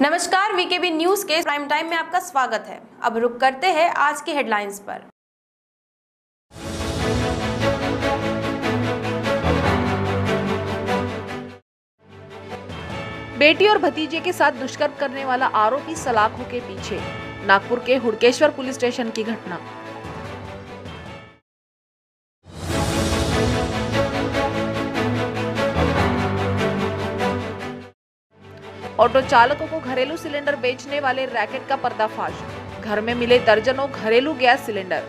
नमस्कार VKB news के prime time में आपका स्वागत है अब रुक करते हैं आज की हेडलाइंस पर बेटी और भतीजे के साथ दुष्कर्म करने वाला आरोपी सलाखों के पीछे नागपुर के हुड़केश्वर पुलिस स्टेशन की घटना ऑटो चालकों को घरेलू सिलेंडर बेचने वाले रैकेट का पर्दाफाश घर में मिले दर्जनों घरेलू गैस सिलेंडर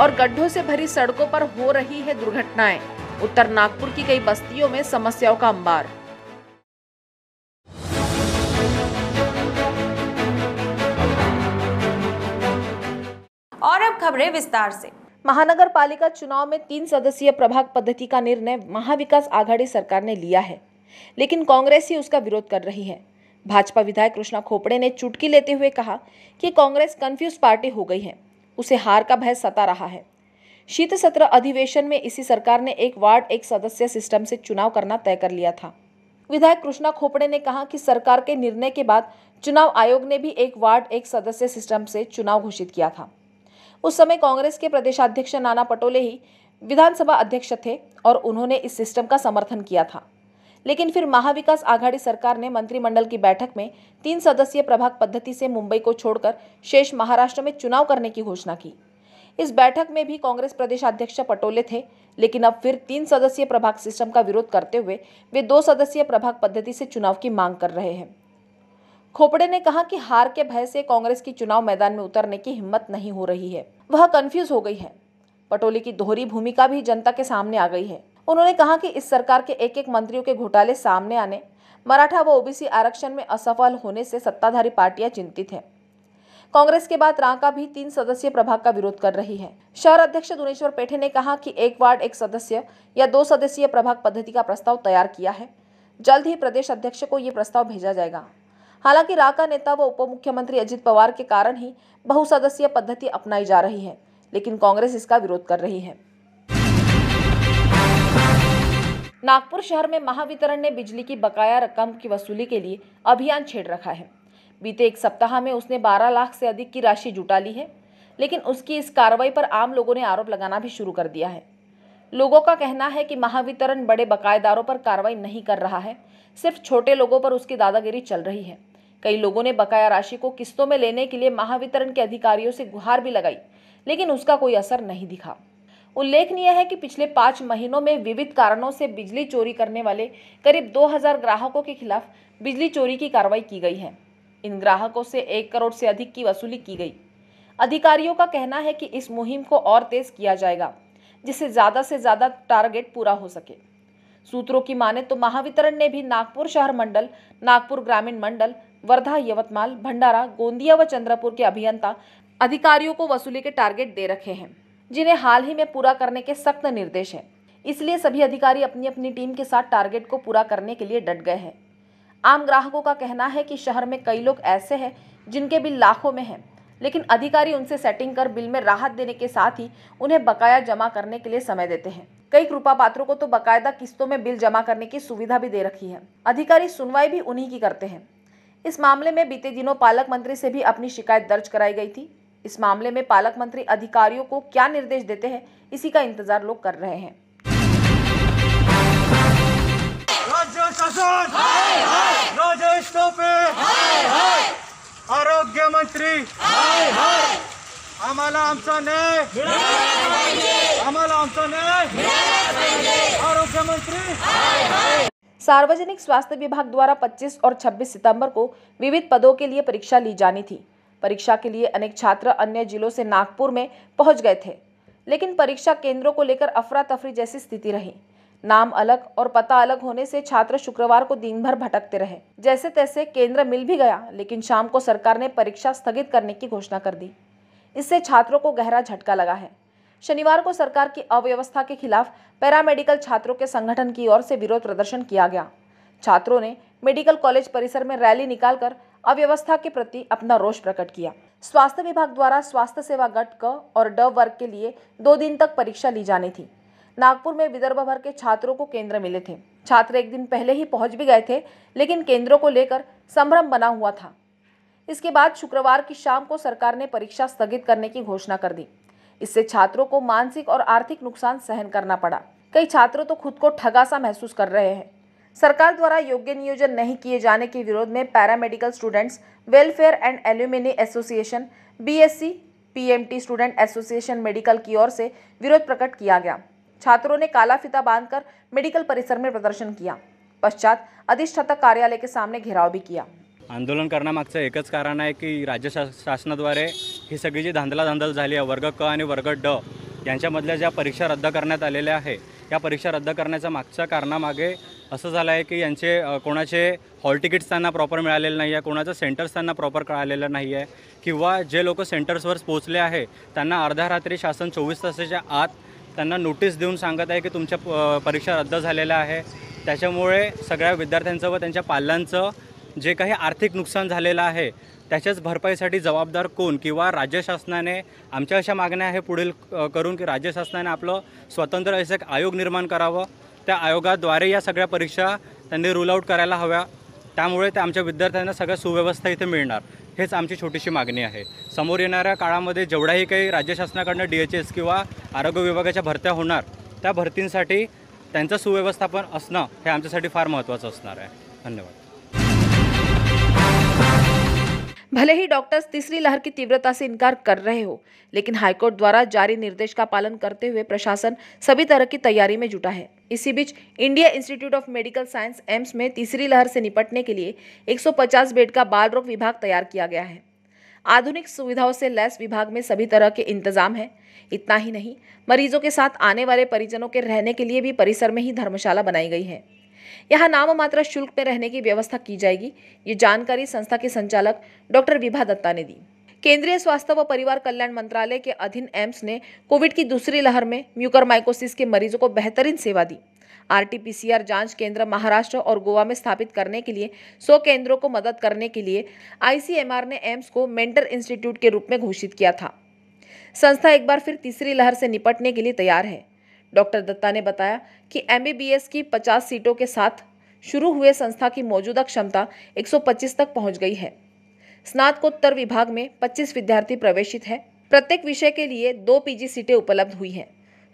और गड्ढों से भरी सड़कों पर हो रही है दुर्घटनाएं उत्तर नागपुर की कई बस्तियों में समस्याओं का अंबार और अब खबरें विस्तार से महानगर पालिका चुनाव में तीन सदस्यीय प्रभाग पद्धति का निर्णय महाविकास आघाड़ी सरकार ने लिया है लेकिन कांग्रेस ही उसका विरोध कर रही है भाजपा विधायक कृष्णा खोपड़े ने चुटकी लेते हुए कहा कि कांग्रेस कंफ्यूज पार्टी हो गई है उसे हार का भय सता रहा है शीत सत्र अधिवेशन में इसी सरकार ने एक वार्ड एक सदस्य सिस्टम से चुनाव करना तय कर लिया था विधायक कृष्णा खोपड़े ने कहा कि सरकार के निर्णय के बाद चुनाव आयोग ने भी एक वार्ड एक सदस्य सिस्टम से चुनाव घोषित किया था उस समय कांग्रेस के प्रदेशाध्यक्ष नाना पटोले ही विधानसभा अध्यक्ष थे और उन्होंने इस सिस्टम का समर्थन किया था लेकिन फिर महाविकास आघाड़ी सरकार ने मंत्रिमंडल की बैठक में तीन सदस्यीय प्रभाग पद्धति से मुंबई को छोड़कर शेष महाराष्ट्र में चुनाव करने की घोषणा की इस बैठक में भी कांग्रेस प्रदेशाध्यक्ष पटोले थे लेकिन अब फिर तीन सदस्यीय प्रभाग सिस्टम का विरोध करते हुए वे दो सदस्यीय प्रभाग पद्धति से चुनाव की मांग कर रहे हैं खोपड़े ने कहा कि हार के भय से कांग्रेस की चुनाव मैदान में उतरने की हिम्मत नहीं हो रही है वह कंफ्यूज हो गई है पटोले की दोहरी भूमिका भी जनता के सामने आ गई है उन्होंने कहा कि इस सरकार के एक एक मंत्रियों के घोटाले सामने आने मराठा व ओबीसी आरक्षण में असफल होने से सत्ताधारी पार्टियां चिंतित हैं कांग्रेस के बाद रांका भी तीन सदस्यीय प्रभाग का विरोध कर रही है शहर अध्यक्ष दुनेश्वर पेठे ने कहा कि एक वार्ड एक सदस्य या दो सदस्यीय प्रभाग पद्धति का प्रस्ताव तैयार किया है जल्द ही प्रदेश अध्यक्ष को ये प्रस्ताव भेजा जाएगा हालांकि राका नेता व उप मुख्यमंत्री अजित पवार के कारण ही बहुसदस्यीय पद्धति अपनाई जा रही है लेकिन कांग्रेस इसका विरोध कर रही है नागपुर शहर में महावितरण ने बिजली की बकाया रकम की वसूली के लिए अभियान छेड़ रखा है बीते एक सप्ताह में उसने 12 लाख से अधिक की राशि जुटा ली है लेकिन उसकी इस कार्रवाई पर आम लोगों ने आरोप लगाना भी शुरू कर दिया है लोगों का कहना है कि महावितरण बड़े बकायेदारों पर कार्रवाई नहीं कर रहा है सिर्फ छोटे लोगों पर उसकी दादागिरी चल रही है कई लोगों ने बकाया राशि को किस्तों में लेने के लिए महावितरण के अधिकारियों से गुहार भी लगाई लेकिन उसका कोई असर नहीं दिखा उल्लेखनीय है कि पिछले पांच महीनों में विविध कारणों से बिजली चोरी करने वाले करीब 2000 ग्राहकों के खिलाफ बिजली चोरी की कार्रवाई की गई है इन ग्राहकों से एक करोड़ से अधिक की वसूली की गई अधिकारियों का कहना है कि इस मुहिम को और तेज किया जाएगा जिससे ज़्यादा से ज़्यादा टारगेट पूरा हो सके सूत्रों की माने तो महावितरण ने भी नागपुर शहर मंडल नागपुर ग्रामीण मंडल वर्धा यवतमाल भंडारा गोंदिया व चंद्रपुर के अभियंता अधिकारियों को वसूली के टारगेट दे रखे हैं जिन्हें हाल ही में पूरा करने के सख्त निर्देश हैं इसलिए सभी अधिकारी अपनी अपनी टीम के साथ टारगेट को पूरा करने के लिए डट गए हैं आम ग्राहकों का कहना है कि शहर में कई लोग ऐसे हैं जिनके बिल लाखों में हैं लेकिन अधिकारी उनसे सेटिंग कर बिल में राहत देने के साथ ही उन्हें बकाया जमा करने के लिए समय देते हैं कई कृपा पात्रों को तो बकायदा किस्तों में बिल जमा करने की सुविधा भी दे रखी है अधिकारी सुनवाई भी उन्हीं की करते हैं इस मामले में बीते दिनों पालक मंत्री से भी अपनी शिकायत दर्ज कराई गई थी इस मामले में पालक मंत्री अधिकारियों को क्या निर्देश देते हैं इसी का इंतजार लोग कर रहे हैं आरोग्य मंत्री न्याय न्याय आरोग्य मंत्री सार्वजनिक स्वास्थ्य विभाग द्वारा 25 और 26 सितंबर को विविध पदों के लिए परीक्षा ली जानी थी परीक्षा के लिए अनेक छात्र अन्य जिलों से नागपुर में पहुंच गए थे लेकिन परीक्षा केंद्रों को लेकर अफरा तफरी जैसी स्थिति रही नाम अलग और पता अलग होने से छात्र शुक्रवार को दिन भर भटकते रहे जैसे तैसे केंद्र मिल भी गया लेकिन शाम को सरकार ने परीक्षा स्थगित करने की घोषणा कर दी इससे छात्रों को गहरा झटका लगा है शनिवार को सरकार की अव्यवस्था के खिलाफ पैरामेडिकल छात्रों के संगठन की ओर से विरोध प्रदर्शन किया गया छात्रों ने मेडिकल कॉलेज परिसर में रैली निकालकर अव्यवस्था के प्रति अपना रोष प्रकट किया स्वास्थ्य विभाग द्वारा स्वास्थ्य सेवा गट क और ड वर्ग के लिए दो दिन तक परीक्षा ली जानी थी नागपुर में विदर्भ भर के छात्रों को केंद्र मिले थे छात्र एक दिन पहले ही पहुंच भी गए थे लेकिन केंद्रों को लेकर संभ्रम बना हुआ था इसके बाद शुक्रवार की शाम को सरकार ने परीक्षा स्थगित करने की घोषणा कर दी इससे छात्रों को मानसिक और आर्थिक नुकसान सहन करना पड़ा कई छात्रों तो खुद को ठगा सा महसूस कर रहे हैं सरकार द्वारा योग्य नियोजन नहीं किए जाने के विरोध में paramedical students welfare and alumni association BSc PMT student association medical की ओर से विरोध प्रकट किया गया छात्रों ने काला फिता बांधकर मेडिकल परिसर में प्रदर्शन किया पश्चात अधिष्ठाता कार्यालय के सामने घेराव भी किया आंदोलन करना मगस एक कारण है की राज्य शा शासनाद्वारे ही सगळी जी धांदल झाली आहे वर्ग क आणि वर्ग ड यांच्यामधल्या ज्या परीक्षा रद्द करण्यात आलेल्या आहे या परीक्षा रद्द करण्याच्या मागच्या कारणामागे असं झालं आहे की यांचे कोणाचे हॉल तिकीट्स त्यांना प्रॉपर मिळालेलं नाही आहे कोणाचं सेंटर्स त्यांना प्रॉपर कळालेलं नाही आहे किंवा जे लोक सेंटर्सवर पोचले आहे त्यांना अर्ध्या रात्री शासन चोवीस तासाच्या आत त्यांना नोटीस देऊन सांगत आहे की तुमच्या परीक्षा रद्द झालेल्या आहे त्याच्यामुळे सगळ्या विद्यार्थ्यांचं व त्यांच्या पाल्यांचं जे काही आर्थिक नुकसान झालेलं आहे त्याच्याच भरपाईसाठी जबाबदार कोण किंवा राज्य शासनाने आमच्या अशा मागण्या आहे पुढील करून की राज्य शासनाने आपलं स्वतंत्र असं एक आयोग निर्माण करावं त्या आयोगाद्वारे या सगळ्या परीक्षा त्यांनी रूल आऊट करायला हव्या त्यामुळे त्या आमच्या विद्यार्थ्यांना सगळ्या सुव्यवस्था इथे मिळणार हेच आमची छोटीशी मागणी आहे समोर येणाऱ्या काळामध्ये जेवढाही काही राज्य शासनाकडनं डी एच एस किंवा आरोग्य विभागाच्या भरत्या होणार त्या भरतींसाठी त्यांचं सुव्यवस्थापन असणं हे आमच्यासाठी फार महत्त्वाचं असणार आहे धन्यवाद भले ही डॉक्टर्स तीसरी लहर की तीव्रता से इनकार कर रहे हो लेकिन हाईकोर्ट द्वारा जारी निर्देश का पालन करते हुए प्रशासन सभी तरह की तैयारी में जुटा है इसी बीच India institute of medical science AIIMS में तीसरी लहर से निपटने के लिए 150 बेड का बाल रोग विभाग तैयार किया गया है आधुनिक सुविधाओं से लैस विभाग में सभी तरह के इंतजाम हैं इतना ही नहीं मरीजों के साथ आने वाले परिजनों के रहने के लिए भी परिसर में ही धर्मशाला बनाई गई है यहाँ नाम मात्रा शुल्क में रहने की व्यवस्था की जाएगी ये जानकारी संस्था के संचालक डॉक्टर विभा दत्ता ने दी केंद्रीय स्वास्थ्य व परिवार कल्याण मंत्रालय के अधीन एम्स ने कोविड की दूसरी लहर में माइकोसिस के मरीजों को बेहतरीन सेवा दी आरटीपीसीआर जांच केंद्र महाराष्ट्र और गोवा में स्थापित करने के लिए 100 केंद्रों को मदद करने के लिए आईसीएमआर ने एम्स को मेंटर इंस्टीट्यूट के रूप में घोषित किया था संस्था एक बार फिर तीसरी लहर से निपटने के लिए तैयार है डॉक्टर दत्ता ने बताया कि एम की 50 सीटों के साथ शुरू हुए संस्था की मौजूदा क्षमता 125 तक पहुंच गई है स्नातकोत्तर विभाग में 25 विद्यार्थी प्रवेशित हैं प्रत्येक विषय के लिए दो पीजी सीटें उपलब्ध हुई हैं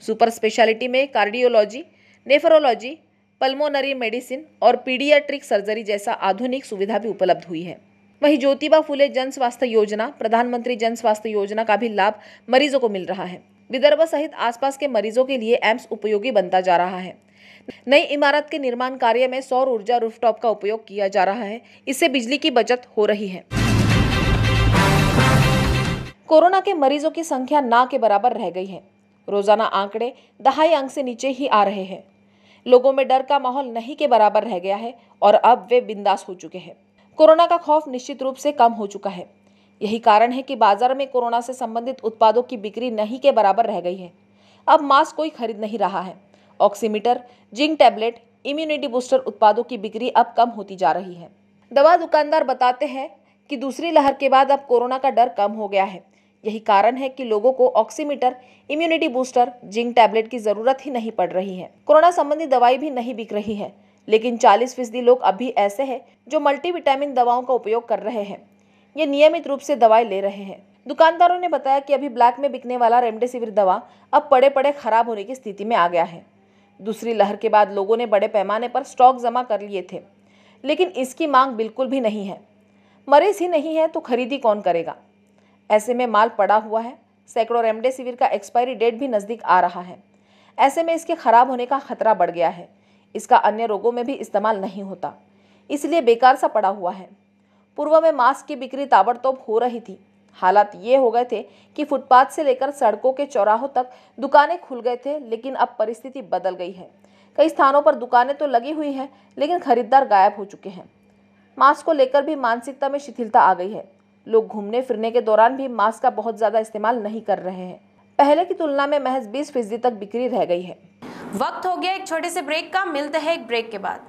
सुपर स्पेशलिटी में कार्डियोलॉजी नेफरोलॉजी पल्मोनरी मेडिसिन और पीडियाट्रिक सर्जरी जैसा आधुनिक सुविधा भी उपलब्ध हुई है वहीं ज्योतिबा फुले जन स्वास्थ्य योजना प्रधानमंत्री जन स्वास्थ्य योजना का भी लाभ मरीजों को मिल रहा है विदर्भ सहित आसपास के मरीजों के लिए एम्स उपयोगी बनता जा रहा है नई इमारत के निर्माण कार्य में सौर ऊर्जा रूफटॉप का उपयोग किया जा रहा है इससे बिजली की बचत हो रही है कोरोना के मरीजों की संख्या ना के बराबर रह गई है रोजाना आंकड़े दहाई अंक से नीचे ही आ रहे हैं लोगों में डर का माहौल नहीं के बराबर रह गया है और अब वे बिंदास हो चुके हैं कोरोना का खौफ निश्चित रूप से कम हो चुका है यही कारण है कि बाजार में कोरोना से संबंधित उत्पादों की बिक्री नहीं के बराबर रह गई है अब मास्क कोई खरीद नहीं रहा है oximeter zinc tablet immunity booster उत्पादों की बिक्री अब कम होती जा रही है दवा दुकानदार बताते हैं कि दूसरी लहर के बाद अब कोरोना का डर कम हो गया है यही कारण है कि लोगों को oximeter immunity booster zinc tablet की जरूरत ही नहीं पड़ रही है कोरोना संबंधी दवाई भी नहीं बिक रही है लेकिन 40 फीसदी लोग अभी ऐसे हैं जो मल्टीविटामिन दवाओं का उपयोग कर रहे हैं ये नियमित रूप से दवाई ले रहे हैं दुकानदारों ने बताया कि अभी ब्लैक में बिकने वाला रेमडेसिविर दवा अब पड़े पड़े खराब होने की स्थिति में आ गया है दूसरी लहर के बाद लोगों ने बड़े पैमाने पर स्टॉक जमा कर लिए थे लेकिन इसकी मांग बिल्कुल भी नहीं है मरीज ही नहीं है तो खरीदी कौन करेगा ऐसे में माल पड़ा हुआ है सैकड़ों रेमडेसिविर का एक्सपायरी डेट भी नज़दीक आ रहा है ऐसे में इसके खराब होने का खतरा बढ़ गया है इसका अन्य रोगों में भी इस्तेमाल नहीं होता इसलिए बेकार सा पड़ा हुआ है पूर्व में मास्क की बिक्री ताबड़तोब हो रही थी हालात ये हो गए थे कि फुटपाथ से लेकर सड़कों के चौराहों तक दुकानें खुल गए थे लेकिन अब परिस्थिति बदल गई है कई स्थानों पर दुकानें तो लगी हुई हैं लेकिन खरीदार गायब हो चुके हैं मास्क को लेकर भी मानसिकता में शिथिलता आ गई है लोग घूमने फिरने के दौरान भी मास्क का बहुत ज़्यादा इस्तेमाल नहीं कर रहे हैं पहले की तुलना में महज बीस फीसदी तक बिक्री रह गई है वक्त हो गया एक छोटे से ब्रेक का मिलते हैं एक ब्रेक के बाद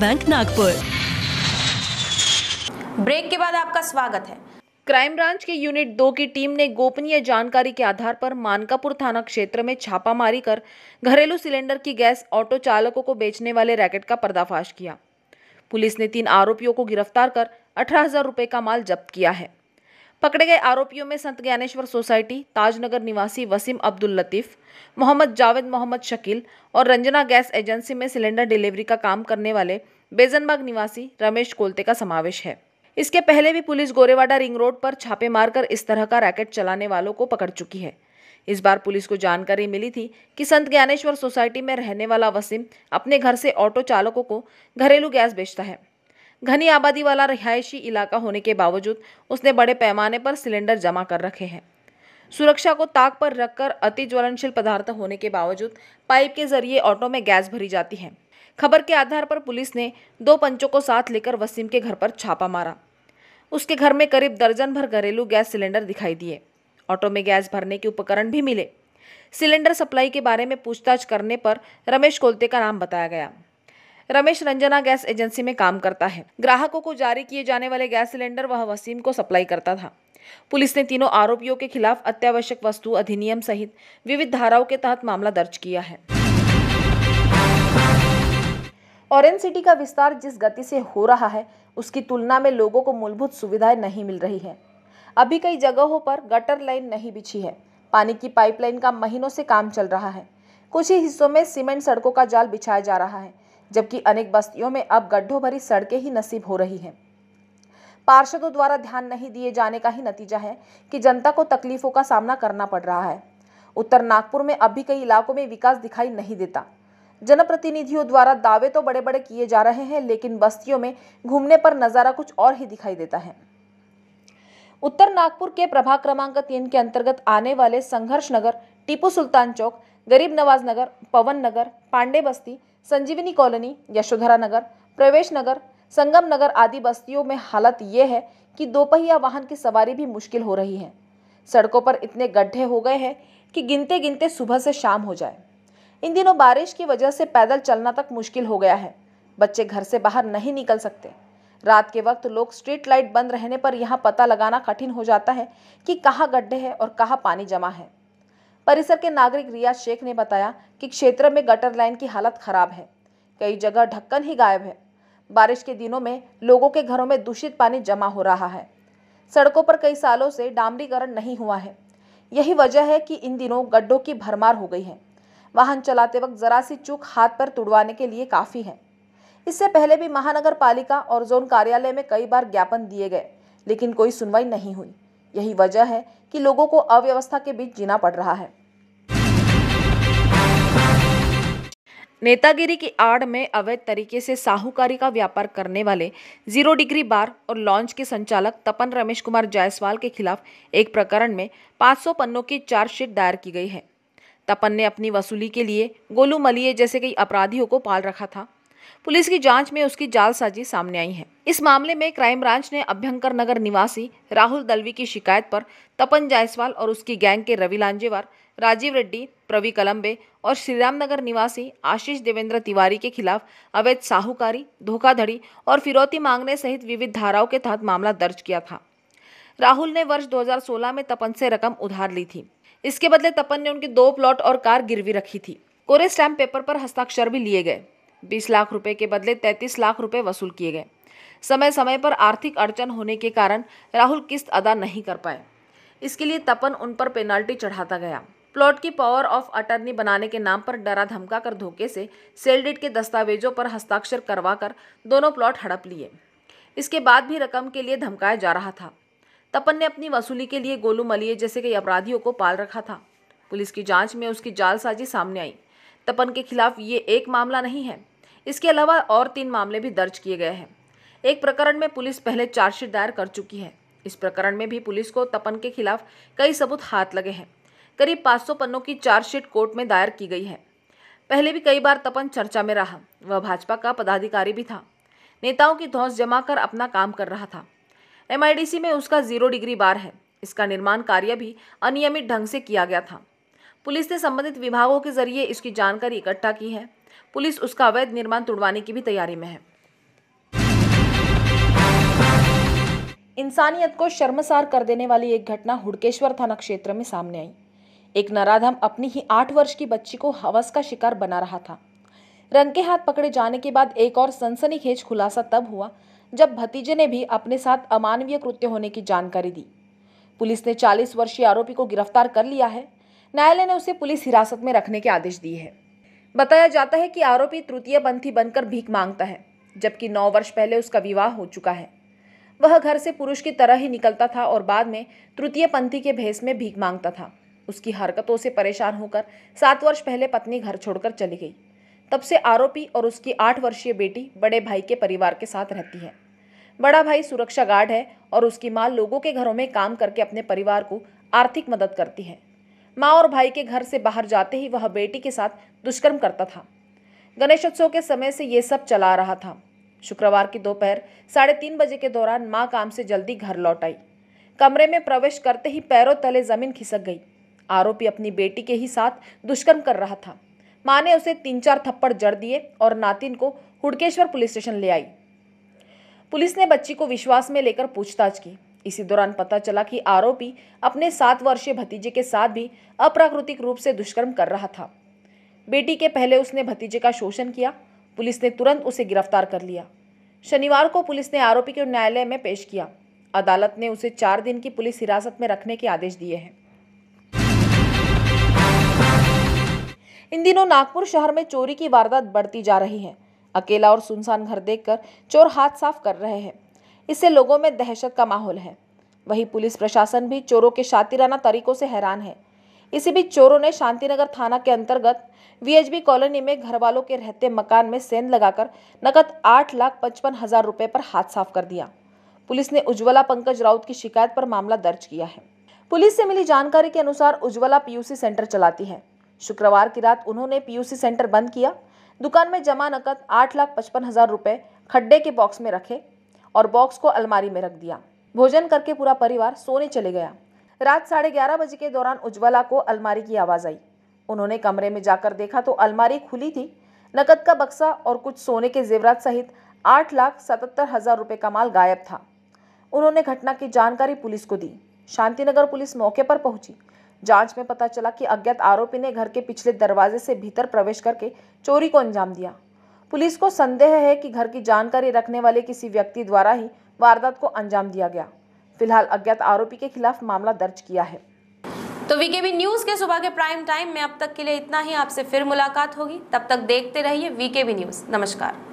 बैंक नागपुर ब्रेक के बाद आपका स्वागत है क्राइम ब्रांच के यूनिट दो की टीम ने गोपनीय जानकारी के आधार पर मानकापुर थाना क्षेत्र में छापामारी कर घरेलू सिलेंडर की गैस ऑटो चालकों को बेचने वाले रैकेट का पर्दाफाश किया पुलिस ने तीन आरोपियों को गिरफ्तार कर अठारह हजार रुपये का माल जब्त किया है पकड़े गए आरोपियों में संत ज्ञानेश्वर सोसाइटी ताजनगर निवासी वसीम अब्दुल लतीफ़ मोहम्मद जावेद मोहम्मद शकील और रंजना गैस एजेंसी में सिलेंडर डिलीवरी का काम करने वाले बेजनबाग निवासी रमेश कोलते का समावेश है इसके पहले भी पुलिस गोरेवाडा रिंग रोड पर छापे मारकर इस तरह का रैकेट चलाने वालों को पकड़ चुकी है इस बार पुलिस को जानकारी मिली थी कि संत ज्ञानेश्वर सोसाइटी में रहने वाला वसीम अपने घर से ऑटो चालकों को घरेलू गैस बेचता है घनी आबादी वाला रिहायशी इलाका होने के बावजूद उसने बड़े पैमाने पर सिलेंडर जमा कर रखे हैं सुरक्षा को ताक पर रखकर अति ज्वलनशील पदार्थ होने के बावजूद पाइप के जरिए ऑटो में गैस भरी जाती है खबर के आधार पर पुलिस ने दो पंचों को साथ लेकर वसीम के घर पर छापा मारा उसके घर में करीब दर्जन भर घरेलू गैस सिलेंडर दिखाई दिए ऑटो में गैस भरने के उपकरण भी मिले सिलेंडर सप्लाई के बारे में पूछताछ करने पर रमेश कोलते का नाम बताया गया रमेश रंजना गैस एजेंसी में काम करता है ग्राहकों को जारी किए जाने वाले गैस सिलेंडर वह वसीम को सप्लाई करता था पुलिस ने तीनों आरोपियों के खिलाफ अत्यावश्यक वस्तु अधिनियम सहित विविध धाराओं के तहत मामला दर्ज किया है ऑरेंज सिटी का विस्तार जिस गति से हो रहा है उसकी तुलना में लोगों को मूलभूत सुविधाएं नहीं मिल रही है अभी कई जगहों पर गटर लाइन नहीं बिछी है पानी की पाइपलाइन का महीनों से काम चल रहा है कुछ ही हिस्सों में सीमेंट सड़कों का जाल बिछाया जा रहा है जबकि अनेक बस्तियों में अब गड्ढों भरी सड़कें ही नसीब हो रही हैं पार्षदों द्वारा ध्यान नहीं दिए जाने का ही नतीजा है कि जनता को तकलीफों का सामना करना पड़ रहा है उत्तर नागपुर में अब भी कई इलाकों में विकास दिखाई नहीं देता जनप्रतिनिधियों द्वारा दावे तो बड़े बड़े किए जा रहे हैं लेकिन बस्तियों में घूमने पर नज़ारा कुछ और ही दिखाई देता है उत्तर नागपुर के प्रभाग क्रमांक तीन के अंतर्गत आने वाले संघर्ष नगर टीपू सुल्तान चौक गरीब नवाज नगर पवन नगर पांडे बस्ती संजीवनी कॉलोनी यशोधरा नगर प्रवेश नगर संगम नगर आदि बस्तियों में हालत ये है कि दोपहिया वाहन की सवारी भी मुश्किल हो रही है सड़कों पर इतने गड्ढे हो गए हैं कि गिनते गिनते सुबह से शाम हो जाए इन दिनों बारिश की वजह से पैदल चलना तक मुश्किल हो गया है बच्चे घर से बाहर नहीं निकल सकते रात के वक्त लोग स्ट्रीट लाइट बंद रहने पर यहाँ पता लगाना कठिन हो जाता है कि कहाँ गड्ढे हैं और कहाँ पानी जमा है परिसर के नागरिक रिया शेख ने बताया कि क्षेत्र में गटर लाइन की हालत खराब है कई जगह ढक्कन ही गायब है बारिश के दिनों में लोगों के घरों में दूषित पानी जमा हो रहा है सड़कों पर कई सालों से डामरीकरण नहीं हुआ है यही वजह है कि इन दिनों गड्ढों की भरमार हो गई है वाहन चलाते वक्त जरा सी चूक हाथ पर तुड़वाने के लिए काफ़ी है इससे पहले भी महानगर पालिका और जोन कार्यालय में कई बार ज्ञापन दिए गए लेकिन कोई सुनवाई नहीं हुई यही वजह है कि लोगों को अव्यवस्था के बीच जीना पड़ रहा है नेतागिरी की आड़ में अवैध तरीके से साहूकारी का व्यापार करने वाले जीरो डिग्री बार और लॉन्च के संचालक तपन रमेश कुमार जायसवाल के खिलाफ एक प्रकरण में 500 पन्नों की चार्जशीट दायर की गई है तपन ने अपनी वसूली के लिए गोलू मलिये जैसे कई अपराधियों को पाल रखा था पुलिस की जांच में उसकी जालसाजी सामने आई है इस मामले में क्राइम ब्रांच ने अभ्यंकर नगर निवासी राहुल दलवी की शिकायत पर तपन जायसवाल और उसकी गैंग के रवि लांजेवार राजीव रेड्डी प्रवी कलम्बे और श्रीरामनगर निवासी आशीष देवेंद्र तिवारी के खिलाफ अवैध साहूकारी धोखाधड़ी और फिरौती मांगने सहित विविध धाराओं के तहत मामला दर्ज किया था राहुल ने वर्ष 2016 में तपन से रकम उधार ली थी इसके बदले तपन ने उनके दो प्लॉट और कार गिरवी रखी थी कोरे स्टैम्प पेपर पर हस्ताक्षर भी लिए गए बीस लाख रुपए के बदले तैंतीस लाख रुपए वसूल किए गए समय समय पर आर्थिक अड़चन होने के कारण राहुल किस्त अदा नहीं कर पाए इसके लिए तपन उन पर पेनाल्टी चढ़ाता गया प्लॉट की पावर ऑफ अटर्नी बनाने के नाम पर डरा धमका कर धोखे से सेल के दस्तावेजों पर हस्ताक्षर करवाकर दोनों प्लॉट हड़प लिए इसके बाद भी रकम के लिए धमकाया जा रहा था तपन ने अपनी वसूली के लिए गोलू मलिए जैसे कई अपराधियों को पाल रखा था पुलिस की जांच में उसकी जालसाजी सामने आई तपन के खिलाफ ये एक मामला नहीं है इसके अलावा और तीन मामले भी दर्ज किए गए हैं एक प्रकरण में पुलिस पहले चार्जशीट दायर कर चुकी है इस प्रकरण में भी पुलिस को तपन के खिलाफ कई सबूत हाथ लगे हैं करीब 500 पन्नों की चार्जशीट कोर्ट में दायर की गई है पहले भी कई बार तपन चर्चा में रहा वह भाजपा का पदाधिकारी भी था नेताओं की धौस जमा कर अपना काम कर रहा था एम में उसका जीरो डिग्री बार है इसका निर्माण कार्य भी अनियमित ढंग से किया गया था पुलिस ने संबंधित विभागों के जरिए इसकी जानकारी इकट्ठा की है पुलिस उसका अवैध निर्माण तोड़वाने की भी तैयारी में है इंसानियत को शर्मसार कर देने वाली एक घटना हुड़केश्वर थाना क्षेत्र में सामने आई एक नराधम अपनी ही आठ वर्ष की बच्ची को हवस का शिकार बना रहा था रंग के हाथ पकड़े जाने के बाद एक और सनसनीखेज खुलासा तब हुआ जब भतीजे ने भी अपने साथ अमानवीय कृत्य होने की जानकारी दी पुलिस ने 40 वर्षीय आरोपी को गिरफ्तार कर लिया है न्यायालय ने उसे पुलिस हिरासत में रखने के आदेश दिए हैं बताया जाता है कि आरोपी तृतीय पंथी बनकर भीख मांगता है जबकि नौ वर्ष पहले उसका विवाह हो चुका है वह घर से पुरुष की तरह ही निकलता था और बाद में तृतीय पंथी के भेस में भीख मांगता था उसकी हरकतों से परेशान होकर सात वर्ष पहले पत्नी घर छोड़कर चली गई तब से आरोपी और उसकी आठ वर्षीय बेटी बड़े भाई के परिवार के साथ रहती है बड़ा भाई सुरक्षा गार्ड है और उसकी माँ लोगों के घरों में काम करके अपने परिवार को आर्थिक मदद करती है माँ और भाई के घर से बाहर जाते ही वह बेटी के साथ दुष्कर्म करता था गणेशोत्सव के समय से ये सब चला रहा था शुक्रवार की दोपहर साढ़े तीन बजे के दौरान माँ काम से जल्दी घर लौट आई कमरे में प्रवेश करते ही पैरों तले जमीन खिसक गई आरोपी अपनी बेटी के ही साथ दुष्कर्म कर रहा था माँ ने उसे तीन चार थप्पड़ जड़ दिए और नातिन को हुडकेश्वर पुलिस स्टेशन ले आई पुलिस ने बच्ची को विश्वास में लेकर पूछताछ की इसी दौरान पता चला कि आरोपी अपने सात वर्षीय भतीजे के साथ भी अप्राकृतिक रूप से दुष्कर्म कर रहा था बेटी के पहले उसने भतीजे का शोषण किया पुलिस ने तुरंत उसे गिरफ्तार कर लिया शनिवार को पुलिस ने आरोपी को न्यायालय में पेश किया अदालत ने उसे चार दिन की पुलिस हिरासत में रखने के आदेश दिए हैं इन दिनों नागपुर शहर में चोरी की वारदात बढ़ती जा रही है अकेला और सुनसान घर देखकर चोर हाथ साफ कर रहे हैं इससे लोगों में दहशत का माहौल है वहीं पुलिस प्रशासन भी चोरों के शातिराना तरीकों से हैरान है इसी बीच चोरों ने शांतिनगर थाना के अंतर्गत वीएचबी कॉलोनी में घर वालों के रहते मकान में सेंध लगाकर नकद आठ लाख पचपन हजार रुपए पर हाथ साफ कर दिया पुलिस ने उज्ज्वला पंकज राउत की शिकायत पर मामला दर्ज किया है पुलिस से मिली जानकारी के अनुसार उज्ज्वला पीयूसी सेंटर चलाती है शुक्रवार की रात उन्होंने पीयूसी सेंटर बंद किया दुकान में जमा नकद आठ लाख पचपन हजार रुपए खड्डे के बॉक्स में रखे और बॉक्स को अलमारी में रख दिया भोजन करके पूरा परिवार सोने चले गया रात साढ़े ग्यारह बजे के दौरान उज्ज्वला को अलमारी की आवाज़ आई उन्होंने कमरे में जाकर देखा तो अलमारी खुली थी नकद का बक्सा और कुछ सोने के जेवरात सहित आठ लाख सतहत्तर हज़ार रुपये का माल गायब था उन्होंने घटना की जानकारी पुलिस को दी शांतिनगर पुलिस मौके पर पहुंची जांच में पता चला कि अज्ञात आरोपी ने घर के पिछले दरवाजे से भीतर प्रवेश करके चोरी को अंजाम दिया पुलिस को संदेह है कि घर की जानकारी रखने वाले किसी व्यक्ति द्वारा ही वारदात को अंजाम दिया गया फिलहाल अज्ञात आरोपी के खिलाफ मामला दर्ज किया है तो वीकेबी न्यूज के सुबह के प्राइम टाइम में अब तक के लिए इतना ही आपसे फिर मुलाकात होगी तब तक देखते रहिए वीकेबी न्यूज नमस्कार